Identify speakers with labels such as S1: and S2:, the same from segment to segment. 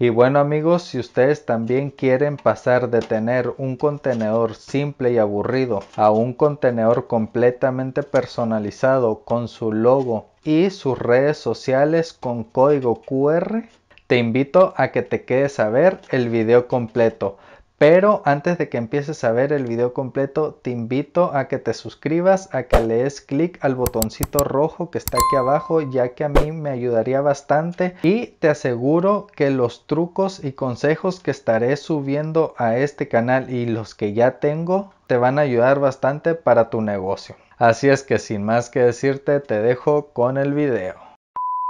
S1: Y bueno amigos, si ustedes también quieren pasar de tener un contenedor simple y aburrido a un contenedor completamente personalizado con su logo y sus redes sociales con código QR, te invito a que te quedes a ver el video completo. Pero antes de que empieces a ver el video completo, te invito a que te suscribas, a que le des clic al botoncito rojo que está aquí abajo, ya que a mí me ayudaría bastante. Y te aseguro que los trucos y consejos que estaré subiendo a este canal y los que ya tengo, te van a ayudar bastante para tu negocio. Así es que sin más que decirte, te dejo con el video.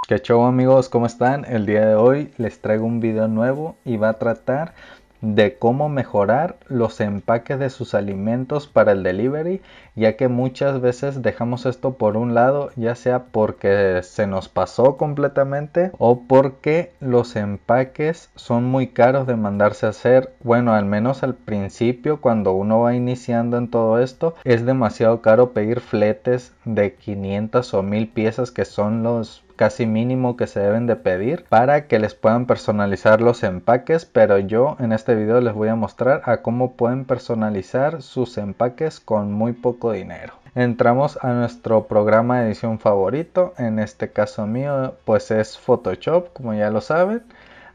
S1: Que chau amigos? ¿Cómo están? El día de hoy les traigo un video nuevo y va a tratar de cómo mejorar los empaques de sus alimentos para el delivery, ya que muchas veces dejamos esto por un lado, ya sea porque se nos pasó completamente o porque los empaques son muy caros de mandarse a hacer. Bueno, al menos al principio, cuando uno va iniciando en todo esto, es demasiado caro pedir fletes de 500 o 1000 piezas que son los casi mínimo que se deben de pedir para que les puedan personalizar los empaques pero yo en este video les voy a mostrar a cómo pueden personalizar sus empaques con muy poco dinero entramos a nuestro programa de edición favorito en este caso mío pues es Photoshop como ya lo saben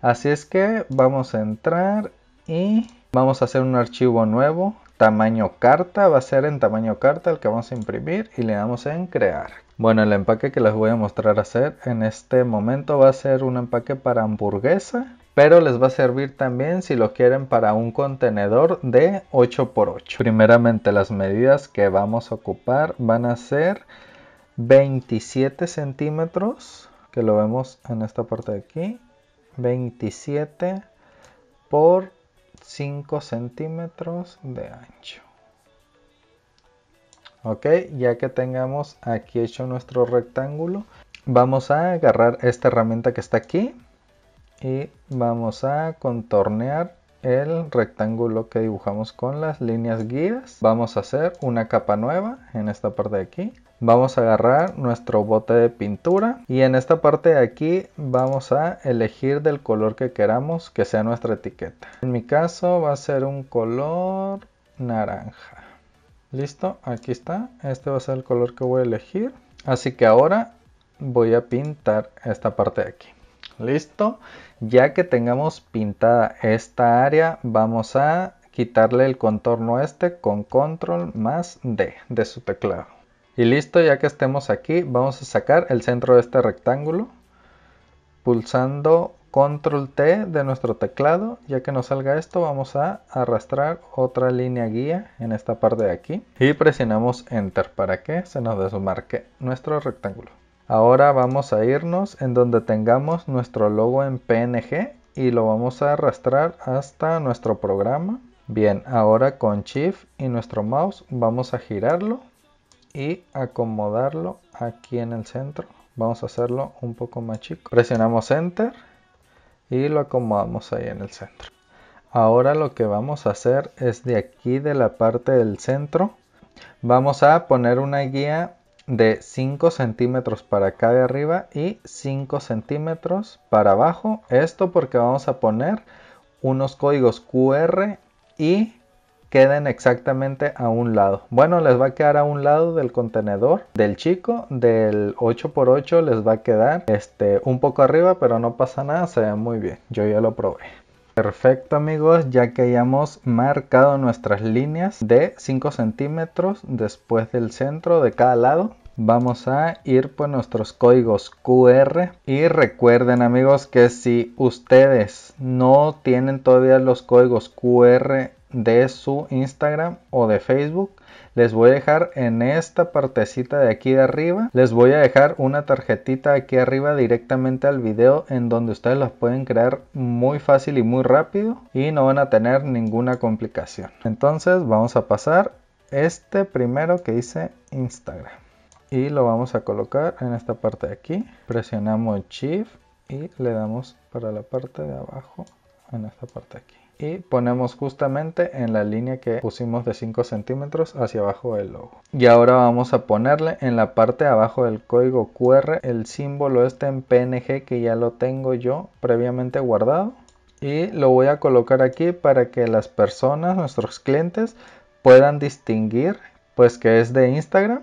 S1: así es que vamos a entrar y vamos a hacer un archivo nuevo tamaño carta, va a ser en tamaño carta el que vamos a imprimir y le damos en crear. Bueno, el empaque que les voy a mostrar hacer en este momento va a ser un empaque para hamburguesa, pero les va a servir también si lo quieren para un contenedor de 8x8. Primeramente las medidas que vamos a ocupar van a ser 27 centímetros, que lo vemos en esta parte de aquí, 27 por 5 centímetros de ancho. Ok, ya que tengamos aquí hecho nuestro rectángulo, vamos a agarrar esta herramienta que está aquí y vamos a contornear el rectángulo que dibujamos con las líneas guías. Vamos a hacer una capa nueva en esta parte de aquí vamos a agarrar nuestro bote de pintura y en esta parte de aquí vamos a elegir del color que queramos que sea nuestra etiqueta en mi caso va a ser un color naranja listo aquí está este va a ser el color que voy a elegir así que ahora voy a pintar esta parte de aquí listo ya que tengamos pintada esta área vamos a quitarle el contorno este con control más D de su teclado y listo, ya que estemos aquí, vamos a sacar el centro de este rectángulo pulsando control T de nuestro teclado. Ya que nos salga esto, vamos a arrastrar otra línea guía en esta parte de aquí y presionamos enter para que se nos desmarque nuestro rectángulo. Ahora vamos a irnos en donde tengamos nuestro logo en PNG y lo vamos a arrastrar hasta nuestro programa. Bien, ahora con Shift y nuestro mouse vamos a girarlo y acomodarlo aquí en el centro. Vamos a hacerlo un poco más chico. Presionamos Enter y lo acomodamos ahí en el centro. Ahora lo que vamos a hacer es de aquí de la parte del centro. Vamos a poner una guía de 5 centímetros para acá de arriba y 5 centímetros para abajo. Esto porque vamos a poner unos códigos QR y queden exactamente a un lado. Bueno, les va a quedar a un lado del contenedor del chico, del 8x8 les va a quedar este, un poco arriba, pero no pasa nada, se ve muy bien. Yo ya lo probé. Perfecto amigos, ya que hayamos marcado nuestras líneas de 5 centímetros después del centro de cada lado, vamos a ir por nuestros códigos QR y recuerden amigos que si ustedes no tienen todavía los códigos QR de su Instagram o de Facebook. Les voy a dejar en esta partecita de aquí de arriba. Les voy a dejar una tarjetita aquí arriba directamente al video en donde ustedes las pueden crear muy fácil y muy rápido y no van a tener ninguna complicación. Entonces vamos a pasar este primero que dice Instagram y lo vamos a colocar en esta parte de aquí. Presionamos Shift y le damos para la parte de abajo en esta parte de aquí y ponemos justamente en la línea que pusimos de 5 centímetros hacia abajo del logo y ahora vamos a ponerle en la parte de abajo del código QR el símbolo este en PNG que ya lo tengo yo previamente guardado y lo voy a colocar aquí para que las personas, nuestros clientes puedan distinguir pues que es de Instagram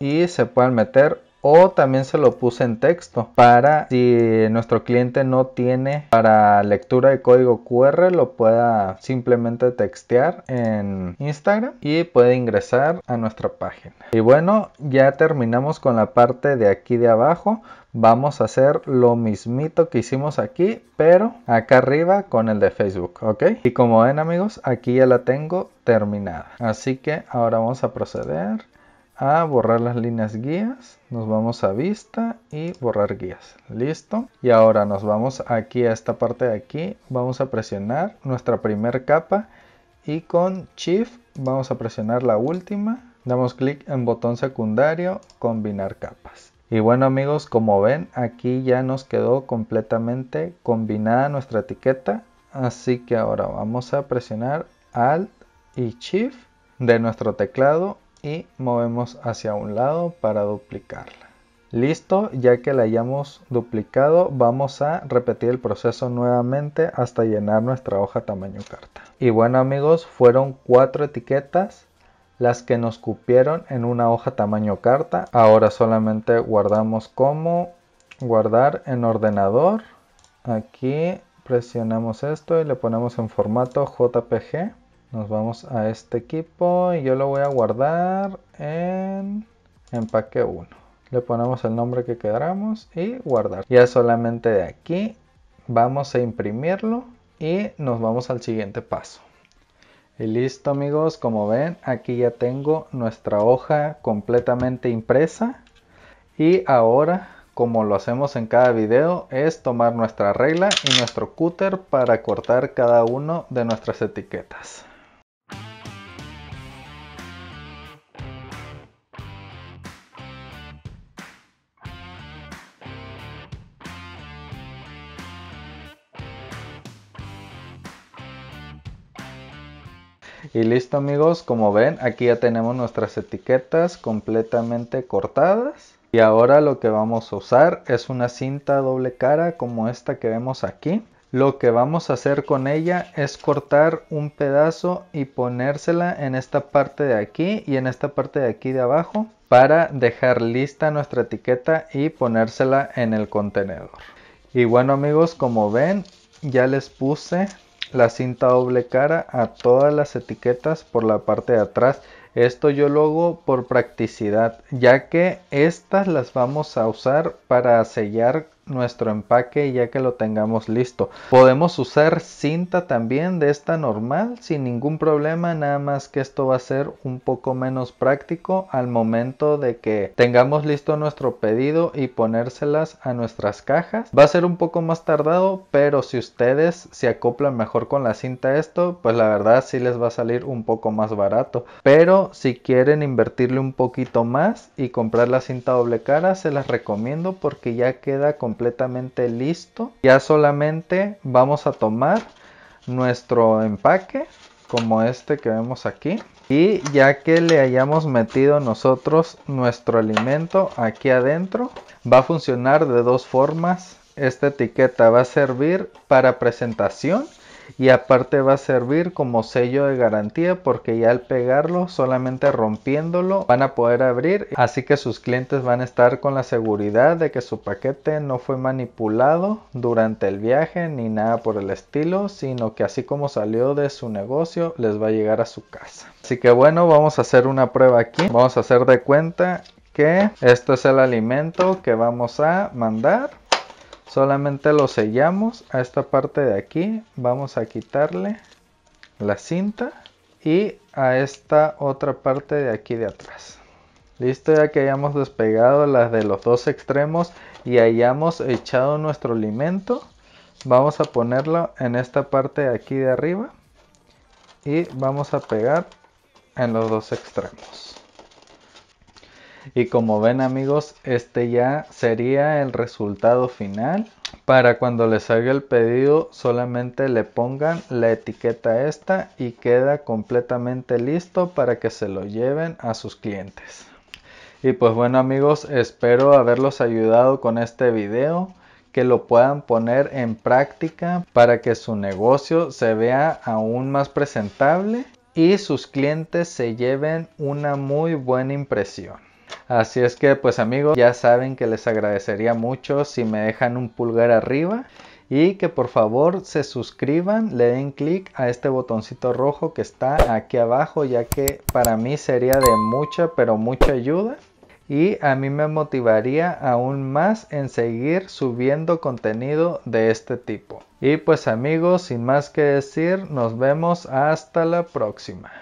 S1: y se puedan meter o también se lo puse en texto para si nuestro cliente no tiene para lectura de código QR lo pueda simplemente textear en Instagram y puede ingresar a nuestra página y bueno ya terminamos con la parte de aquí de abajo vamos a hacer lo mismito que hicimos aquí pero acá arriba con el de Facebook ok y como ven amigos aquí ya la tengo terminada así que ahora vamos a proceder a borrar las líneas guías, nos vamos a vista y borrar guías, listo. Y ahora nos vamos aquí a esta parte de aquí, vamos a presionar nuestra primera capa y con Shift vamos a presionar la última, damos clic en botón secundario, combinar capas. Y bueno amigos, como ven, aquí ya nos quedó completamente combinada nuestra etiqueta. Así que ahora vamos a presionar Alt y Shift de nuestro teclado y movemos hacia un lado para duplicarla. Listo, ya que la hayamos duplicado, vamos a repetir el proceso nuevamente hasta llenar nuestra hoja tamaño carta. Y bueno amigos, fueron cuatro etiquetas las que nos cupieron en una hoja tamaño carta. Ahora solamente guardamos como guardar en ordenador. Aquí presionamos esto y le ponemos en formato JPG nos vamos a este equipo y yo lo voy a guardar en empaque 1. Le ponemos el nombre que queramos y guardar. Ya solamente de aquí vamos a imprimirlo y nos vamos al siguiente paso. Y listo amigos, como ven aquí ya tengo nuestra hoja completamente impresa. Y ahora como lo hacemos en cada video, es tomar nuestra regla y nuestro cúter para cortar cada uno de nuestras etiquetas. Y listo amigos, como ven aquí ya tenemos nuestras etiquetas completamente cortadas. Y ahora lo que vamos a usar es una cinta doble cara como esta que vemos aquí. Lo que vamos a hacer con ella es cortar un pedazo y ponérsela en esta parte de aquí y en esta parte de aquí de abajo para dejar lista nuestra etiqueta y ponérsela en el contenedor. Y bueno amigos, como ven, ya les puse la cinta doble cara a todas las etiquetas por la parte de atrás. Esto yo lo hago por practicidad, ya que estas las vamos a usar para sellar nuestro empaque ya que lo tengamos listo. Podemos usar cinta también de esta normal sin ningún problema, nada más que esto va a ser un poco menos práctico al momento de que tengamos listo nuestro pedido y ponérselas a nuestras cajas. Va a ser un poco más tardado, pero si ustedes se acoplan mejor con la cinta esto, pues la verdad sí les va a salir un poco más barato. Pero si quieren invertirle un poquito más y comprar la cinta doble cara, se las recomiendo porque ya queda con completamente listo. Ya solamente vamos a tomar nuestro empaque como este que vemos aquí. Y ya que le hayamos metido nosotros nuestro alimento aquí adentro, va a funcionar de dos formas. Esta etiqueta va a servir para presentación y aparte va a servir como sello de garantía porque ya al pegarlo solamente rompiéndolo van a poder abrir así que sus clientes van a estar con la seguridad de que su paquete no fue manipulado durante el viaje ni nada por el estilo sino que así como salió de su negocio les va a llegar a su casa así que bueno vamos a hacer una prueba aquí vamos a hacer de cuenta que esto es el alimento que vamos a mandar solamente lo sellamos a esta parte de aquí vamos a quitarle la cinta y a esta otra parte de aquí de atrás listo ya que hayamos despegado las de los dos extremos y hayamos echado nuestro alimento vamos a ponerlo en esta parte de aquí de arriba y vamos a pegar en los dos extremos y como ven amigos, este ya sería el resultado final. Para cuando les haga el pedido solamente le pongan la etiqueta esta y queda completamente listo para que se lo lleven a sus clientes. Y pues bueno amigos, espero haberlos ayudado con este video que lo puedan poner en práctica para que su negocio se vea aún más presentable y sus clientes se lleven una muy buena impresión. Así es que pues amigos, ya saben que les agradecería mucho si me dejan un pulgar arriba y que por favor se suscriban, le den clic a este botoncito rojo que está aquí abajo ya que para mí sería de mucha pero mucha ayuda y a mí me motivaría aún más en seguir subiendo contenido de este tipo. Y pues amigos, sin más que decir, nos vemos hasta la próxima.